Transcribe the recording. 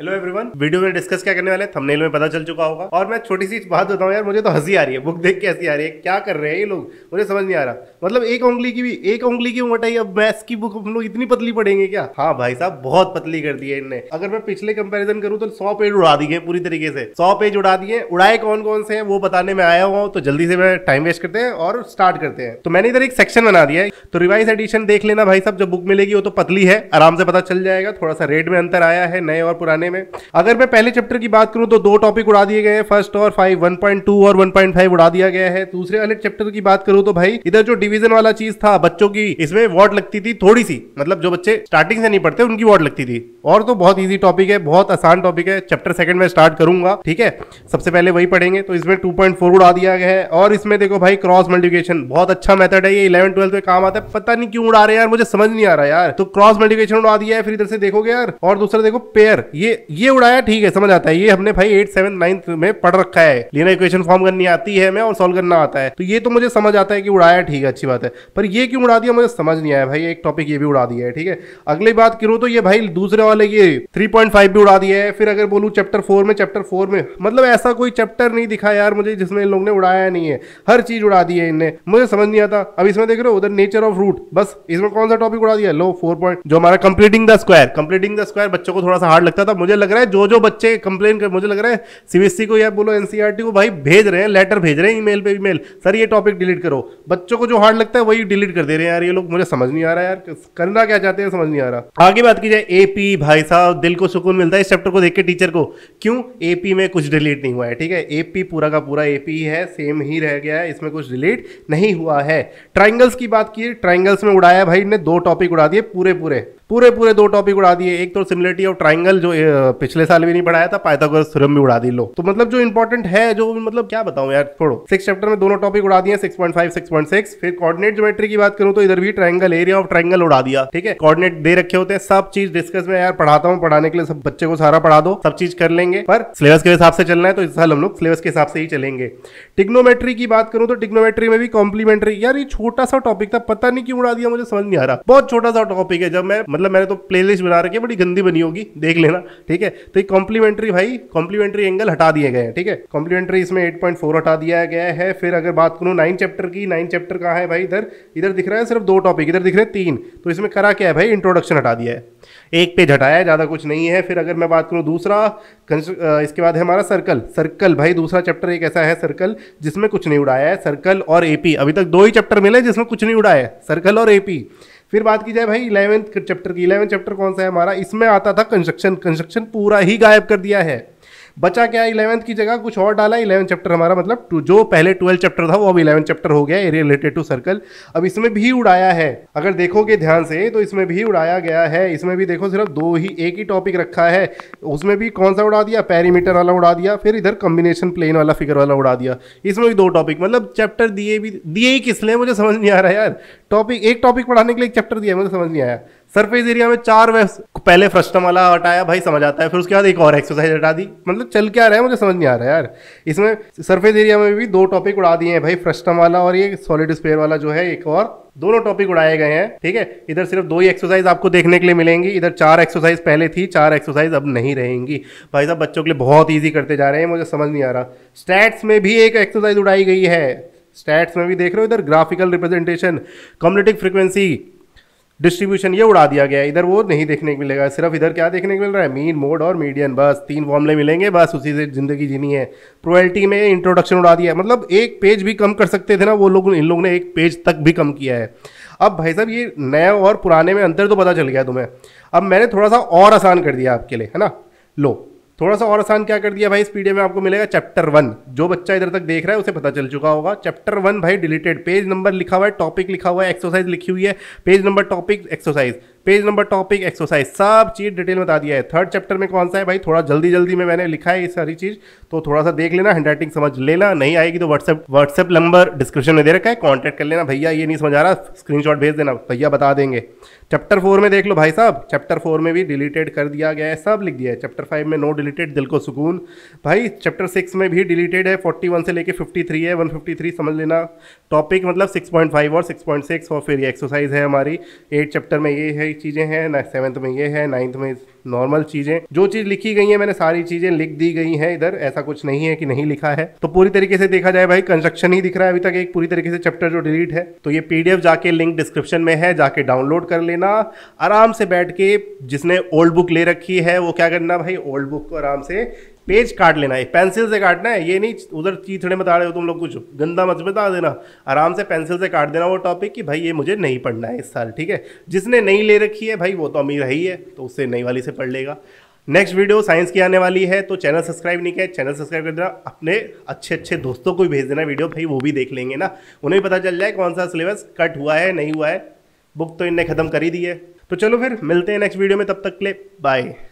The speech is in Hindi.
हेलो एवरीवन वीडियो में डिस्कस क्या करने वाले थंबनेल में पता चल चुका होगा और मैं छोटी सी बात बताऊं यार मुझे तो हंसी आ रही है बुक देख के हंसी आ रही है क्या कर रहे हैं ये लोग मुझे समझ नहीं आ रहा मतलब एक उंगली की भी एक उंगली की मोटाई अब मैथ्स की बुक हम लोग इतनी पतली पड़ेंगे क्या हाँ भाई साहब बहुत पतली कर दी है इनने अगर मैं पिछले कंपेरिजन करूँ तो सौ पेज उड़ा दिए पूरी तरीके से सौ पेज उड़ा दिए उड़ाए कौन कौन से है वो बताने में आया हुआ तो जल्दी से मैं टाइम वेस्ट करते हैं और स्टार्ट करते हैं तो मैंने इधर एक सेक्शन बना दिया है तो रिवाइज एडिशन देख लेना भाई साहब जो बुक मिलेगी वो तो पतली है आराम से पता चल जाएगा थोड़ा सा रेट में अंतर आया है नए और पुराने पढ़ने में अगर मैं पहले चैप्टर की बात करूं तो दो टॉपिक उड़ा दिए गए हैं फर्स्ट और फाइव वन पॉइंट टू और वन पॉइंट फाइव उड़ा दिया गया है दूसरे अलग चैप्टर की बात करूं तो भाई इधर जो डिवीजन वाला चीज था बच्चों की इसमें वार्ड लगती थी थोड़ी सी मतलब जो बच्चे स्टार्टिंग से नहीं पढ़ते उनकी वार्ड लगती थी और तो बहुत ईजी टॉपिक है बहुत आसान टॉपिक है चैप्टर सेकंड में स्टार्ट करूंगा ठीक है सबसे पहले वही पढ़ेंगे तो इसमें टू पॉइंट फोर उड़ा दिया गया है और इसमें देखो भाई क्रॉस मल्टीप्लिकेशन बहुत अच्छा मेथड है ये इलेवन ट्वेल्थ में काम आता है पता नहीं क्यों उड़ा रहे यार मुझे समझ नहीं आ रहा यार तो क्रॉस मल्टीप्लिकेशन उड़ा दिया है फिर इधर से देखोगे यार और दूसरा देखो पेयर ये ये उड़ाया ठीक है समझ आता है ये हमने भाई एट सेवन नाइन्थ में पढ़ रखा है लेना इक्वेशन फॉर्म करनी आती है हमें और सॉल्व करना आता है तो ये तो मुझे समझ आता है कि उड़ाया ठीक है अच्छी बात है पर ये क्यों उड़ा दिया मुझे समझ नहीं आया भाई एक टॉपिक ये भी उड़ा दिया है ठीक है अगली बात करूँ तो ये भाई दूसरे वाले ये थ्री पॉइंट फाइव भी उड़ा दिया है फिर अगर बोलूँ चैप्टर फोर में चैप्टर फोर में मतलब ऐसा कोई चैप्टर नहीं दिखा यार मुझे जिसमें इन लोगों ने उड़ाया नहीं है हर चीज उड़ा दी है इनने मुझे समझ नहीं आता अब इसमें देख रहे हो उधर नेचर ऑफ रूट बस इसमें कौन सा टॉपिक उड़ा दिया लो फोर पॉइंट जो हमारा completing the square completing the square बच्चों को थोड़ा सा हार्ड लगता था मुझे लग रहा है जो जो बच्चे कंप्लेन कर मुझे लग रहा है सीबीएसई e को या बोलो एनसीईआरटी e को भाई भेज रहे हैं लेटर भेज रहे हैं ईमेल पे ईमेल सर ये टॉपिक डिलीट करो बच्चों को जो हार्ड लगता है वही डिलीट कर दे रहे हैं यार ये लोग मुझे समझ नहीं आ रहा यार करना क्या चाहते हैं समझ नहीं आ रहा आगे बात की जाए एपी भाई साहब दिल को सुकून मिलता है इस चैप्टर को देख के टीचर को क्यों एपी में कुछ डिलीट नहीं हुआ है ठीक है एपी पूरा का पूरा एपी है सेम ही रह गया है इसमें कुछ डिलीट नहीं हुआ है ट्राइंगल्स की बात की ट्राइंगल्स में उड़ाया भाई ने दो टॉपिक उड़ा दिए पूरे पूरे पूरे पूरे दो टॉपिक उड़ा दिए एक तो सिमिलरिटी ऑफ ट्राइंगल जो पिछले साल भी नहीं पढ़ाया था पाइथागोरस थ्योरम भी उड़ा दी लो तो मतलब जो इंपॉर्टेंट है जो मतलब क्या बताऊं यार छोड़ो सिक्स चैप्टर में दोनों टॉपिक उड़ा दिए सिक्स पॉइंट पॉइंट सिक्स फिर कॉर्डिनेट ज्योमेट्री की बात करूं तो इधर भी ट्राइंगल एरिया ऑफ ट्राइंगल उड़ा दिया ठीक है कॉर्डिनेट दे रखे होते हैं सब चीज डिस्कस में यार पढ़ाता हूँ पढ़ाने के लिए सब बच्चे को सारा पढ़ा दो सब चीज कर लेंगे पर सिलेबस के हिसाब से चलना है तो इस साल हम लोग सिलेबस के हिसाब से ही चलेंगे टिग्नोमेट्री की बात करूं तो टिग्नोमेट्री में भी कॉम्प्लीमेंट्री यार ये छोटा सा टॉपिक था पता नहीं क्यों उड़ा दिया मुझे समझ नहीं आ रहा बहुत छोटा सा टॉपिक है जब मैं मतलब मैंने तो प्लेलिस्ट बना रखी है बड़ी गंदी बनी होगी देख लेना ठीक है तो ये कॉम्प्लीमेंट्री भाई कॉम्प्लीमेंट्री एंगल हटा दिए गए हैं ठीक है कॉम्प्लीमेंट्री इसमें एट पॉइंट फोर हटा दिया गया है फिर अगर बात करूँ नाइन चैप्टर की नाइन चैप्टर कहाँ है भाई इधर इधर दिख रहा है सिर्फ दो टॉपिक इधर दिख रहे हैं तीन तो इसमें करा क्या है भाई इंट्रोडक्शन हटा दिया है एक पे हटाया ज़्यादा कुछ नहीं है फिर अगर मैं बात करूँ दूसरा इसके बाद है हमारा सर्कल सर्कल भाई दूसरा चैप्टर एक ऐसा है सर्कल जिसमें कुछ नहीं उड़ाया है सर्कल और एपी अभी तक दो ही चैप्टर मिले जिसमें कुछ नहीं उड़ाया है सर्कल और एपी फिर बात की जाए भाई इलेवेंथ चैप्टर की इलेवेंथ चैप्टर कौन सा है हमारा इसमें आता था कंस्ट्रक्शन कंस्ट्रक्शन पूरा ही गायब कर दिया है बचा क्या इलेवंथ की जगह कुछ और डाला इलेवन चैप्टर हमारा मतलब जो पहले ट्वेल्थ चैप्टर था वो अब इलेवन चैप्टर हो गया एरिया रिलेटेड टू सर्कल अब इसमें भी उड़ाया है अगर देखोगे ध्यान से तो इसमें भी उड़ाया गया है इसमें भी देखो सिर्फ दो ही एक ही टॉपिक रखा है उसमें भी कौन सा उड़ा दिया पैरीमीटर वाला उड़ा दिया फिर इधर कॉम्बिनेशन प्लेन वाला फिगर वाला उड़ा दिया इसमें भी दो टॉपिक मतलब चैप्टर दिए भी दिए ही किस लिए मुझे समझ नहीं आ रहा यार टॉपिक एक टॉपिक पढ़ाने के लिए एक चैप्टर दिया मुझे समझ नहीं आया सरफेस एरिया में चार वेव्स पहले फ्रस्टम वाला हटाया भाई समझ आता है फिर उसके बाद एक और एक्सरसाइज हटा दी मतलब चल क्या रहा है मुझे समझ नहीं आ रहा है यार इसमें सरफेस एरिया में भी दो टॉपिक उड़ा दिए हैं भाई फ्रस्टम वाला और ये सॉलिड स्पेयर वाला जो है एक और दोनों टॉपिक उड़ाए गए हैं ठीक है इधर सिर्फ दो ही एक्सरसाइज आपको देखने के लिए मिलेंगी इधर चार एक्सरसाइज पहले थी चार एक्सरसाइज अब नहीं रहेंगी भाई साहब बच्चों के लिए बहुत ईजी करते जा रहे हैं मुझे समझ नहीं आ रहा स्टैट्स में भी एक एक्सरसाइज उड़ाई गई है स्टैट्स में भी देख रहे हो इधर graphical representation cumulative frequency distribution ये उड़ा दिया गया है इधर वो नहीं देखने को मिलेगा सिर्फ इधर क्या देखने को मिल रहा है मीन मोड और मीडियन बस तीन फॉर्मले मिलेंगे बस उसी से ज़िंदगी जीनी है प्रोएल्टी में इंट्रोडक्शन उड़ा दिया है मतलब एक पेज भी कम कर सकते थे ना वो लोग इन लोगों ने एक पेज तक भी कम किया है अब भाई साहब ये नया और पुराने में अंतर तो पता चल गया तुम्हें अब मैंने थोड़ा सा और आसान कर दिया आपके लिए है ना लो थोड़ा सा और आसान क्या कर दिया भाई इस पीडीएफ में आपको मिलेगा चैप्टर वन जो बच्चा इधर तक देख रहा है उसे पता चल चुका होगा चैप्टर वन भाई डिलीटेड पेज नंबर लिखा हुआ है टॉपिक लिखा हुआ है एक्सरसाइज लिखी हुई है page number topic exercise page number topic exercise सब चीज़ डिटेल बता दिया है थर्ड चैप्टर में कौन सा है भाई थोड़ा जल्दी जल्दी में मैंने लिखा है ये सारी चीज़ तो थोड़ा सा देख लेना हैंड राइटिंग समझ लेना नहीं आएगी तो व्हाट्सएप व्हाट्सएप नंबर डिस्क्रिप्शन में दे रखा है कॉन्टैक्ट कर लेना भैया ये नहीं समझ आ रहा स्क्रीन भेज देना भैया बता देंगे चैप्टर फोर में देख लो भाई साहब चैप्टर फोर में भी डिलीटेड कर दिया गया है सब लिख दिया है चैप्टर फाइव में नो डिलीटेड दिल को सुकून भाई चैप्टर सिक्स में भी डिलीटेड है फोर्टी वन से लेकर फिफ्टी थ्री है वन फिफ्टी थ्री समझ लेना टॉपिक मतलब सिक्स पॉइंट फाइव और सिक्स पॉइंट सिक्स और फिर ये एक्सरसाइज है हमारी एट चैप्टर में ये है सारी चीज़ें हैं ना सेवन्थ में ये है नाइन्थ में नॉर्मल चीज़ें जो चीज़ लिखी गई है मैंने सारी चीज़ें लिख दी गई हैं इधर ऐसा कुछ नहीं है कि नहीं लिखा है तो पूरी तरीके से देखा जाए भाई कंस्ट्रक्शन ही दिख रहा है अभी तक एक पूरी तरीके से चैप्टर जो डिलीट है तो ये पीडीएफ जाके लिंक डिस्क्रिप्शन में है जाके डाउनलोड कर लेना आराम से बैठ के जिसने ओल्ड बुक ले रखी है वो क्या करना भाई ओल्ड बुक को आराम से पेज काट लेना है पेंसिल से काटना है ये नहीं उधर चीथड़े बता रहे हो तुम लोग कुछ गंदा मत बता देना आराम से पेंसिल से काट देना वो टॉपिक कि भाई ये मुझे नहीं पढ़ना है इस साल ठीक है जिसने नहीं ले रखी है भाई वो तो अमीर है ही है तो उससे नई वाली से पढ़ लेगा नेक्स्ट वीडियो साइंस की आने वाली है तो चैनल सब्सक्राइब नहीं किया चैनल सब्सक्राइब कर देना अपने अच्छे अच्छे दोस्तों को भी भेज देना वीडियो भाई वो भी देख लेंगे ना उन्हें भी पता चल जाए कौन सा सिलेबस कट हुआ है नहीं हुआ है बुक तो इनने ख़त्म कर ही दी है तो चलो फिर मिलते हैं नेक्स्ट वीडियो में तब तक के लिए बाय